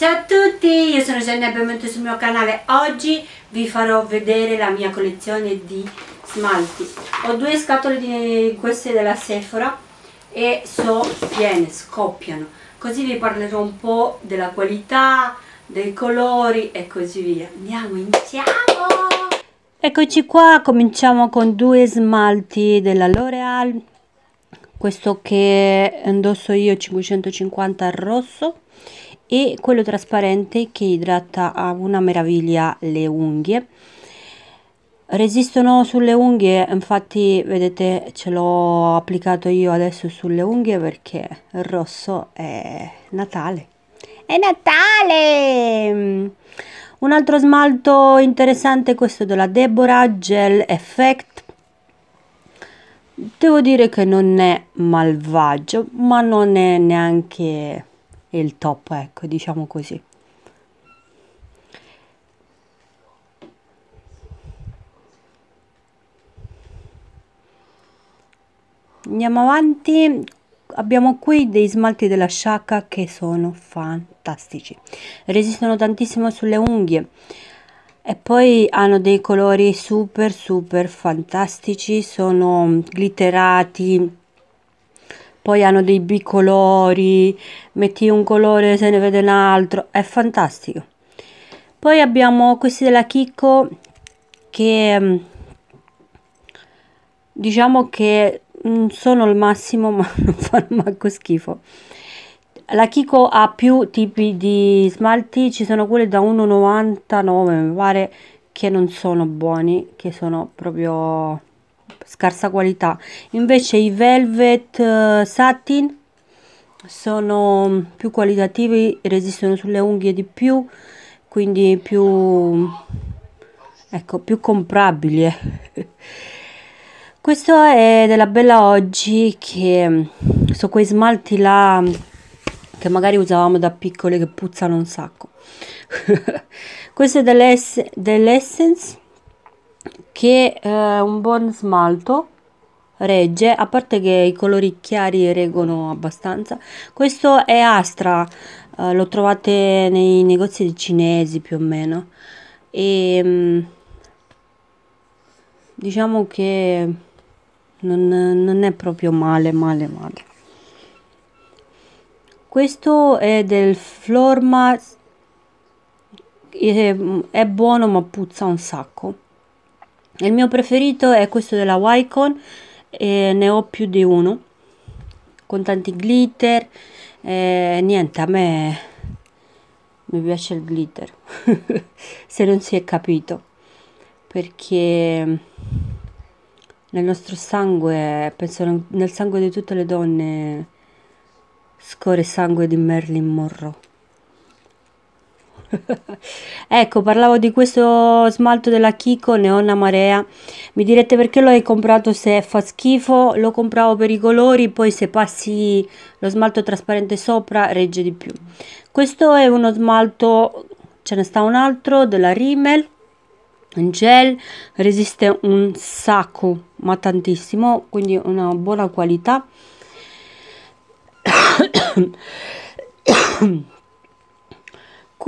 Ciao a tutti, io sono Gianni e benvenuti sul mio canale. Oggi vi farò vedere la mia collezione di smalti. Ho due scatole di queste della Sephora e so piene, scoppiano. Così vi parlerò un po' della qualità, dei colori e così via. Andiamo, iniziamo! Eccoci qua, cominciamo con due smalti della L'Oreal. Questo che indosso io 550 al rosso e quello trasparente che idrata a una meraviglia le unghie resistono sulle unghie infatti vedete ce l'ho applicato io adesso sulle unghie perché il rosso è Natale è Natale un altro smalto interessante questo della Deborah Gel Effect devo dire che non è malvagio ma non è neanche e il top ecco diciamo così andiamo avanti abbiamo qui dei smalti della sciacca che sono fantastici resistono tantissimo sulle unghie e poi hanno dei colori super super fantastici sono glitterati poi hanno dei bicolori, metti un colore se ne vede un altro, è fantastico. Poi abbiamo questi della Kiko che mm, diciamo che sono il massimo ma non fanno manco schifo. La Kiko ha più tipi di smalti, ci sono quelli da 1,99 mi pare che non sono buoni, che sono proprio scarsa qualità invece i velvet eh, satin sono più qualitativi resistono sulle unghie di più quindi più ecco più comprabili eh. questo è della bella oggi che mm, sono quei smalti là mm, che magari usavamo da piccole che puzzano un sacco questo è dell'ess dell'essence che eh, un buon smalto regge, a parte che i colori chiari reggono abbastanza. Questo è Astra, eh, lo trovate nei negozi cinesi più o meno. E mm, diciamo che non, non è proprio male, male, male. Questo è del Flormas, è, eh, è buono ma puzza un sacco il mio preferito è questo della Wicon e ne ho più di uno con tanti glitter eh, niente a me mi piace il glitter se non si è capito perché nel nostro sangue penso nel sangue di tutte le donne scorre sangue di Merlin Monroe ecco, parlavo di questo smalto della Kiko Neon Marea. Mi direte perché lo hai comprato se fa schifo? Lo compravo per i colori, poi se passi lo smalto trasparente sopra regge di più. Questo è uno smalto, ce ne sta un altro della Rimmel in gel, resiste un sacco, ma tantissimo, quindi una buona qualità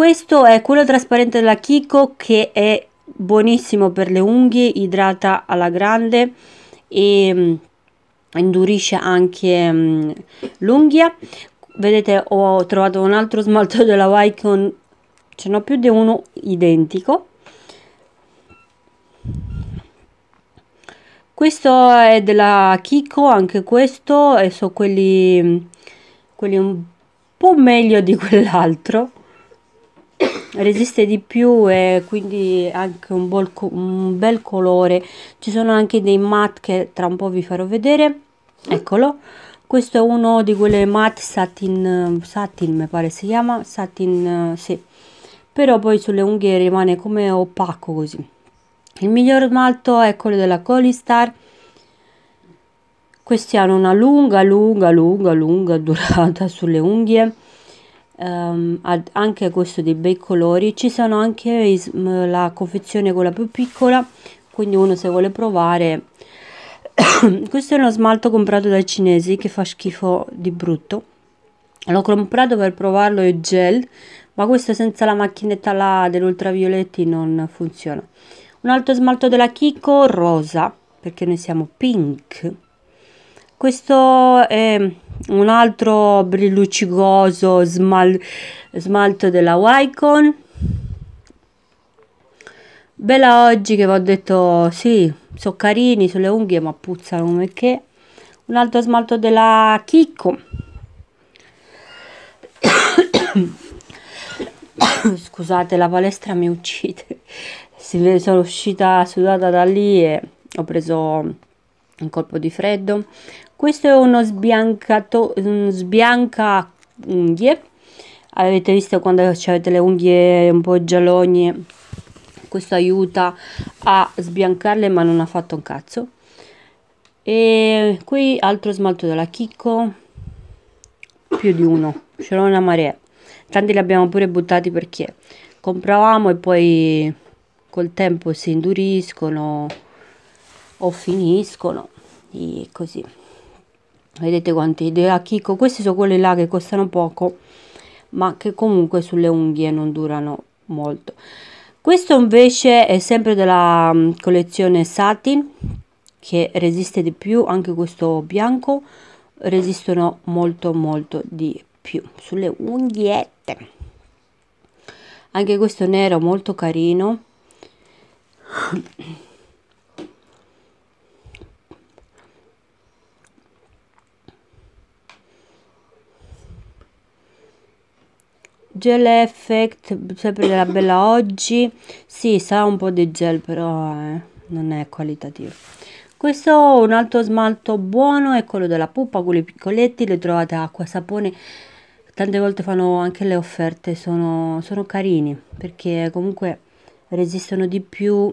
questo è quello trasparente della Kiko che è buonissimo per le unghie, idrata alla grande e mm, indurisce anche um, l'unghia. Vedete ho trovato un altro smalto della Wycon, ce n'ho più di uno identico. Questo è della Kiko, anche questo, e sono quelli, mm, quelli un po' meglio di quell'altro resiste di più e quindi anche un, bol, un bel colore ci sono anche dei matte che tra un po' vi farò vedere eccolo questo è uno di quelle matte satin satin mi pare si chiama satin eh, sì però poi sulle unghie rimane come opaco così il miglior smalto è quello della Colistar questi hanno una lunga lunga lunga lunga durata sulle unghie um, anche questo dei bei colori ci sono anche la confezione quella più piccola quindi uno se vuole provare questo è uno smalto comprato dai cinesi che fa schifo di brutto l'ho comprato per provarlo il gel ma questo senza la macchinetta là dell'ultravioletti non funziona un altro smalto della Kiko rosa perché noi siamo pink questo è un altro brilluccicoso smal smalto della Wicon bella oggi che vi ho detto sì sono carini sulle unghie ma puzzano come che un altro smalto della Chicco scusate la palestra mi uccide sono uscita sudata da lì e ho preso un colpo di freddo questo è uno sbiancato un sbianca unghie avete visto quando avete le unghie un po' giallogne questo aiuta a sbiancarle ma non ha fatto un cazzo e qui altro smalto della Chicco più di uno ce l'ho una marea tanti li abbiamo pure buttati perché compravamo e poi col tempo si induriscono o finiscono e così vedete quanti a chicco questi sono quelli là che costano poco ma che comunque sulle unghie non durano molto questo invece è sempre della mm, collezione satin che resiste di più anche questo bianco resistono molto molto di più sulle unghiette anche questo nero molto carino gel effect sempre della bella oggi si sì, sa un po di gel però eh, non è qualitativo questo un altro smalto buono è quello della pupa quelli piccoletti le trovate acqua sapone tante volte fanno anche le offerte sono, sono carini perché comunque resistono di più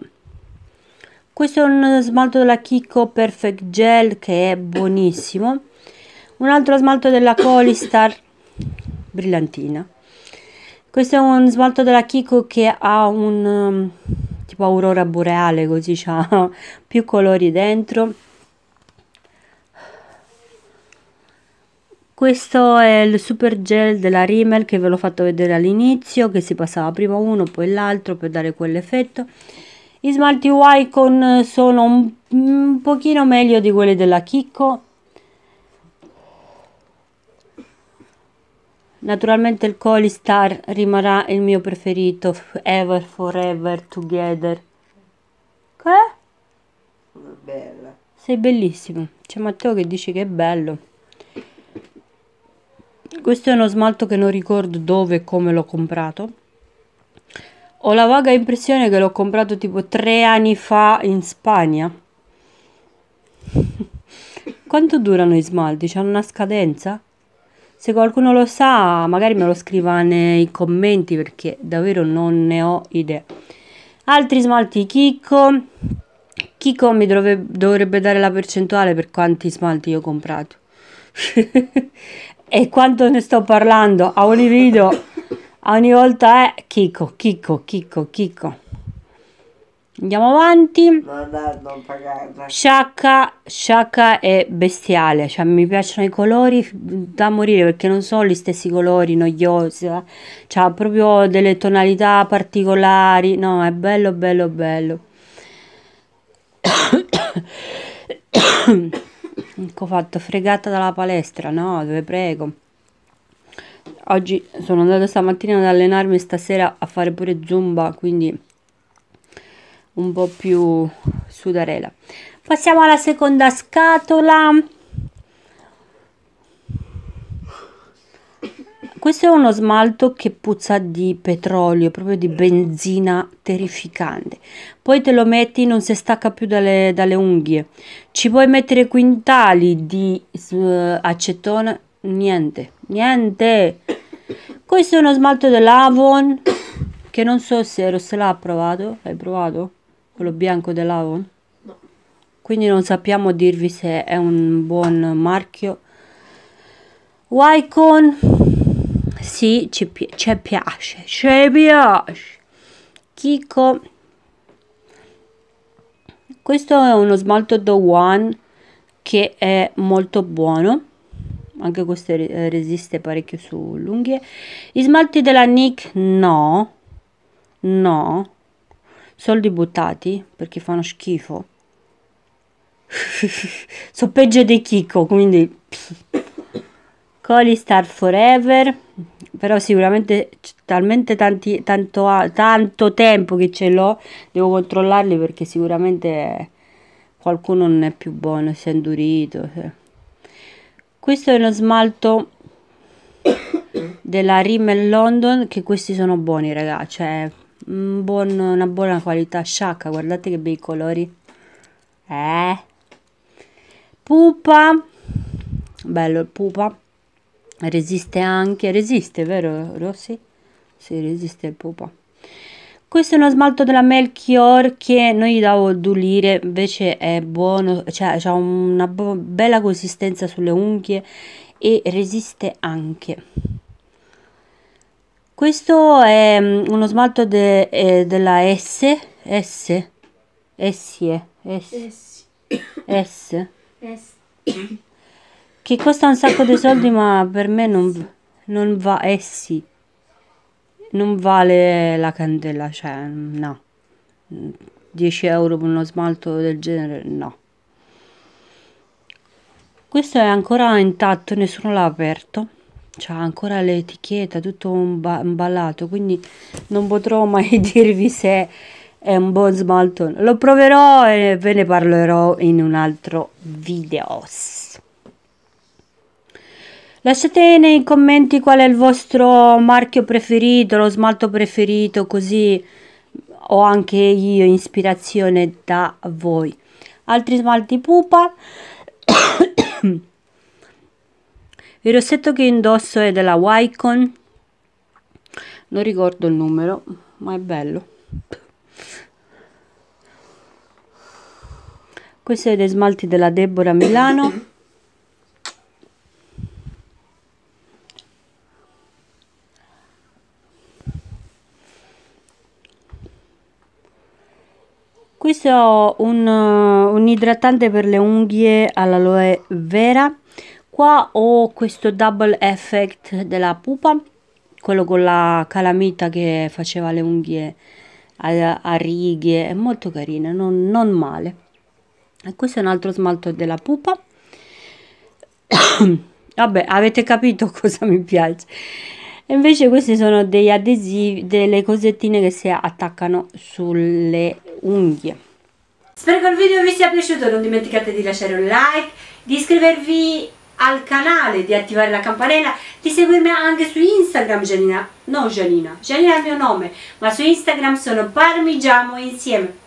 questo è un smalto della Kiko Perfect Gel che è buonissimo un altro smalto della Colistar brillantina questo è un smalto della Kiko che ha un um, tipo aurora boreale, così c'ha più colori dentro. Questo è il super gel della Rimmel che ve l'ho fatto vedere all'inizio, che si passava prima uno poi l'altro per dare quell'effetto. I smalti Wycon eh, sono un, un pochino meglio di quelli della Kiko, Naturalmente il Coli Star rimarrà il mio preferito, ever, forever, together. Che? Bella. Sei bellissimo. C'è Matteo che dice che è bello. Questo è uno smalto che non ricordo dove e come l'ho comprato. Ho la vaga impressione che l'ho comprato tipo tre anni fa in Spagna. Quanto durano i smalti? C'hanno una scadenza? Se qualcuno lo sa, magari me lo scriva nei commenti perché davvero non ne ho idea. Altri smalti Kiko. Kiko mi dovrebbe, dovrebbe dare la percentuale per quanti smalti io ho comprato. e quanto ne sto parlando a ogni video, a ogni volta è Kiko, Kiko, Kiko, Kiko. Andiamo avanti. Sciacca, sciacca è bestiale, cioè mi piacciono i colori da morire perché non sono gli stessi colori noiosi, eh. Ha cioè proprio delle tonalità particolari, no è bello bello bello. ecco fatto, fregata dalla palestra, no dove prego. Oggi sono andata stamattina ad allenarmi stasera a fare pure zumba, quindi un po' più sudarela. Passiamo alla seconda scatola. Questo è uno smalto che puzza di petrolio, proprio di benzina terrificante. Poi te lo metti, non si stacca più dalle, dalle unghie. Ci puoi mettere quintali di uh, acetone, niente, niente. Questo è uno smalto dell'Avon, che non so se lo se provato, l'hai provato? quello bianco dell'Avon? No. Quindi non sappiamo dirvi se è un buon marchio. Wycon, sì, ci, pi ci piace, ci piace. Kiko, questo è uno smalto The One che è molto buono anche questo resiste parecchio sull'unghie. Gli smalti della NIC no, no, soldi buttati perché fanno schifo. so peggio di Kiko, quindi Coli Star Forever, però sicuramente talmente tanti, tanto, tanto tempo che ce l'ho, devo controllarli perché sicuramente qualcuno non è più buono, si è indurito. Questo è uno smalto della Rimmel London che questi sono buoni, ragazzi cioè un mm, buon, una buona qualità sciacca guardate che bei colori eh pupa bello il pupa resiste anche resiste vero Rossi? si resiste il pupa questo è uno smalto della Melchior che noi gli davo dulire, invece è buono, cioè ha una bella consistenza sulle unghie e resiste anche questo è mm, uno smalto de, eh, della S S S eh, S S che costa un sacco di soldi ma per me non, non va essi eh, non vale la candela cioè no 10 euro per uno smalto del genere no questo è ancora intatto nessuno l'ha aperto c'ha ancora l'etichetta tutto imballato quindi non potrò mai dirvi se è un buon smalto lo proverò e ve ne parlerò in un altro video lasciate nei commenti qual è il vostro marchio preferito lo smalto preferito così ho anche io ispirazione da voi altri smalti pupa il rossetto che indosso è della Wycon non ricordo il numero ma è bello questo è dei smalti della Deborah Milano questo è un, eh, un idratante per le unghie all'aloe vera qua ho questo double effect della pupa quello con la calamita che faceva le unghie a, a righe è molto carina non, non male e questo è un altro smalto della pupa vabbè avete capito cosa mi piace e invece questi sono degli adesivi delle cosettine che si attaccano sulle unghie Spero che il video vi sia piaciuto, non dimenticate di lasciare un like, di iscrivervi al canale, di attivare la campanella, di seguirmi anche su Instagram Gianina, non Gianina, Gianina è il mio nome, ma su Instagram sono Parmigiamo Insieme.